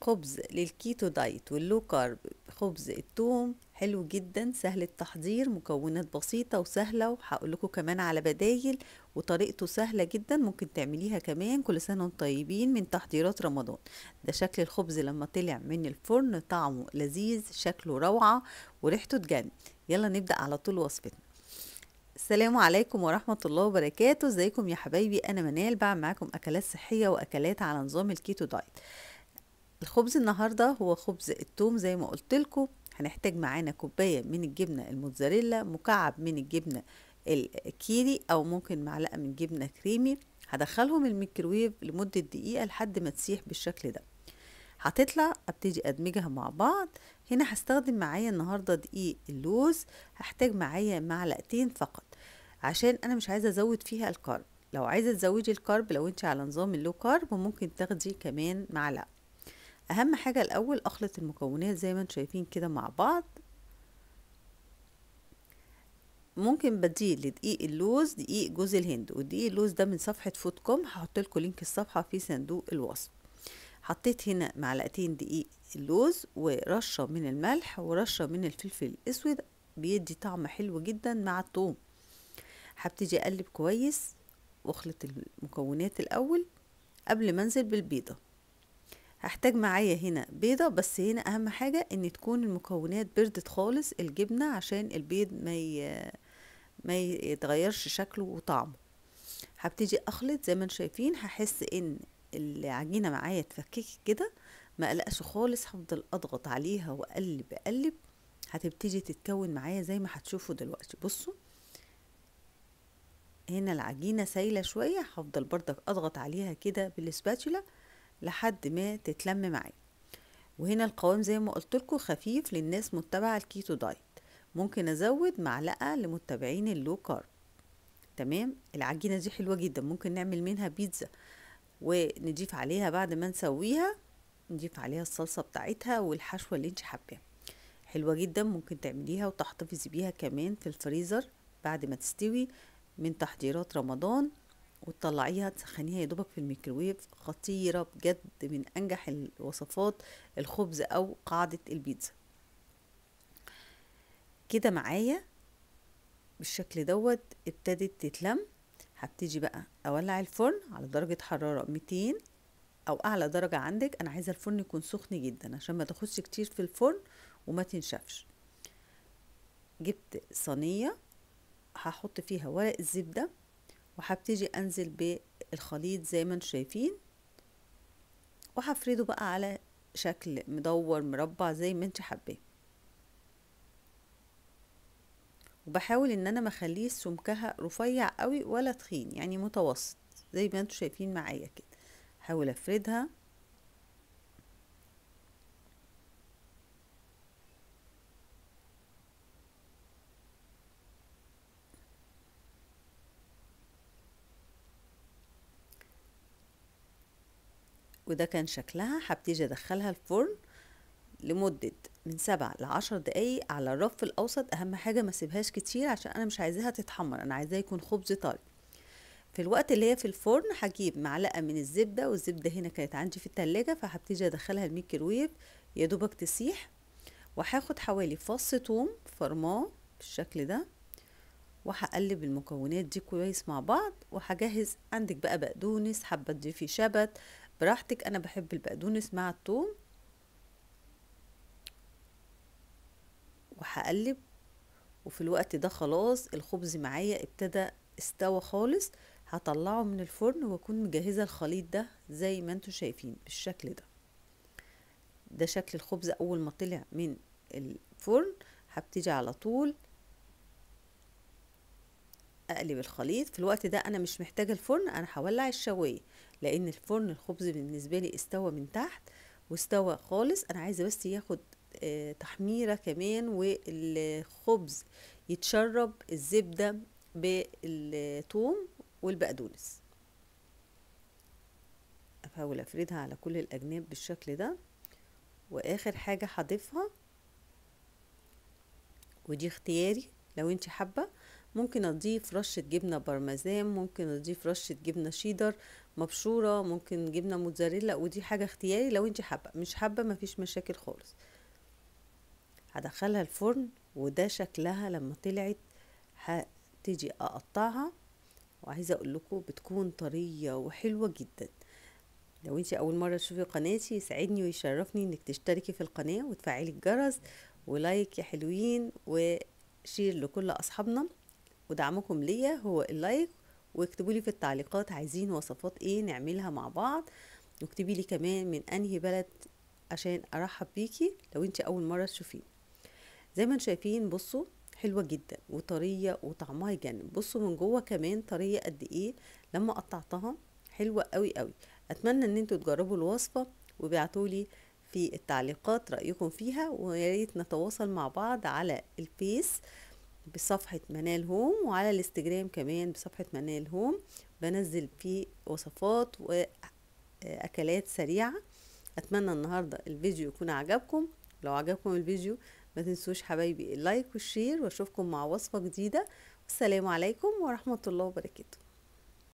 خبز للكيتو دايت واللو كارب خبز التوم حلو جدا سهل التحضير مكونات بسيطة وسهلة وهقول لكم كمان على بدايل وطريقته سهلة جدا ممكن تعمليها كمان كل سنة وانتم طيبين من تحضيرات رمضان ده شكل الخبز لما طلع من الفرن طعمه لذيذ شكله روعة وريحته تجنن يلا نبدأ على طول وصفتنا السلام عليكم ورحمة الله وبركاته ازيكم يا حبايبي انا منال بعمل معاكم اكلات صحية واكلات على نظام الكيتو دايت الخبز النهارده هو خبز التوم زي ما قلت لكم هنحتاج معانا كوبايه من الجبنه الموتزاريلا مكعب من الجبنه الكيري او ممكن معلقه من جبنه كريمي هدخلهم الميكرويف لمده دقيقه لحد ما تسيح بالشكل ده هتطلع ابتدي ادمجها مع بعض هنا هستخدم معايا النهارده دقيق اللوز هحتاج معايا معلقتين فقط عشان انا مش عايزه ازود فيها الكارب لو عايزه تزودي الكارب لو انت على نظام اللو كارب ممكن تاخدي كمان معلقه اهم حاجة الاول اخلط المكونات زي ما انتم شايفين كده مع بعض ممكن بديل لدقيق اللوز دقيق جوز الهند ودقيق اللوز ده من صفحة فود كوم هحط لكم لينك الصفحة في صندوق الوصف حطيت هنا معلقتين دقيق اللوز ورشة من الملح ورشة من الفلفل الاسود بيدي طعم حلو جدا مع الثوم هبتدي اقلب كويس واخلط المكونات الاول قبل ما انزل بالبيضه هحتاج معايا هنا بيضة بس هنا أهم حاجة إن تكون المكونات بردت خالص الجبنة عشان البيض ما ي... ما يتغيرش شكله وطعمه هبتدي أخلط زي ما انتم شايفين هحس إن العجينة معايا اتفككت كده ما قلقش خالص هفضل أضغط عليها وأقلب أقلب هتبتدي تتكون معايا زي ما هتشوفوا دلوقتي بصوا هنا العجينة سايلة شوية هفضل بردك أضغط عليها كده بالسباتولا لحد ما تتلم معي وهنا القوام زي ما قلت لكم خفيف للناس متبعة الكيتو دايت ممكن ازود معلقة لمتبعين اللو كارب تمام العجينة دي حلوة جدا ممكن نعمل منها بيتزا ونضيف عليها بعد ما نسويها نضيف عليها الصلصة بتاعتها والحشوة اللي انت حباها حلوة جدا ممكن تعمليها وتحتفظي بيها كمان في الفريزر بعد ما تستوي من تحضيرات رمضان وتطلعيها تسخنيها يا دوبك في الميكروويف خطيره بجد من انجح الوصفات الخبز او قاعده البيتزا كده معايا بالشكل دوت ابتدت تتلم هبتدي بقى اولع الفرن على درجه حراره 200 او اعلى درجه عندك انا عايزه الفرن يكون سخن جدا عشان ما تاخدش كتير في الفرن وما تنشفش جبت صينيه هحط فيها ورق الزبده وحبتجي انزل بالخليط زي ما انتم شايفين وهفرده بقى على شكل مدور مربع زي ما انت حباه وبحاول ان انا ما اخليه سمكها رفيع قوي ولا تخين يعني متوسط زي ما انتم شايفين معايا كده هحاول افردها وده كان شكلها هبتدي ادخلها الفرن لمدة من سبع لعشر دقايق على الرف الأوسط أهم حاجة ما سيبهاش كتير عشان أنا مش عايزاها تتحمر أنا عايزاها يكون خبز طري في الوقت اللي هي في الفرن هجيب معلقة من الزبدة والزبدة هنا كانت عندي في التلاجة فهبتدي أدخلها الميكرويف يا دوبك تسيح وهاخد حوالي فص توم فرماه بالشكل ده وهقلب المكونات دي كويس مع بعض وهجهز عندك بقى بقدونس حبة تضيفي شبت براحتك انا بحب البقدونس مع الثوم وهقلب وفي الوقت ده خلاص الخبز معايا ابتدى استوى خالص هطلعه من الفرن واكون مجهزه الخليط ده زي ما انتم شايفين بالشكل ده ده شكل الخبز اول ما طلع من الفرن هبتدي على طول اقلب الخليط في الوقت ده انا مش محتاجه الفرن انا هولع الشوايه لان الفرن الخبز بالنسبه لي استوى من تحت واستوى خالص انا عايزه بس ياخد آه، تحميره كمان والخبز يتشرب الزبده بالثوم والبقدونس هحاول افردها على كل الاجناب بالشكل ده واخر حاجه هضيفها ودي اختياري لو انت حابه ممكن اضيف رشه جبنه برمزان ممكن اضيف رشه جبنه شيدر مبشوره ممكن جبنه موتزاريلا ودي حاجه اختياري لو انت حابه مش حابه مفيش مشاكل خالص هدخلها الفرن وده شكلها لما طلعت هتيجي اقطعها وعايزه اقول لكم بتكون طريه وحلوه جدا لو انت اول مره تشوفي قناتي يسعدني ويشرفني انك تشتركي في القناه وتفعلي الجرس ولايك يا حلوين وشير لكل اصحابنا ودعمكم ليا هو اللايك واكتبوا لي في التعليقات عايزين وصفات ايه نعملها مع بعض واكتبي لي كمان من انهي بلد عشان ارحب بيكي لو انت اول مره تشوفيه زي ما انتم شايفين بصوا حلوه جدا وطريه وطعمها يجنن بصوا من جوه كمان طريه قد ايه لما قطعتها حلوه قوي قوي اتمنى ان انتوا تجربوا الوصفه لي في التعليقات رايكم فيها ويا ريت نتواصل مع بعض على الفيس بصفحة منال هوم وعلى الانستجرام كمان بصفحة منال هوم بنزل فيه وصفات وأكلات سريعة أتمنى النهاردة الفيديو يكون عجبكم لو عجبكم الفيديو ما تنسوش حبايبي اللايك والشير واشوفكم مع وصفة جديدة والسلام عليكم ورحمة الله وبركاته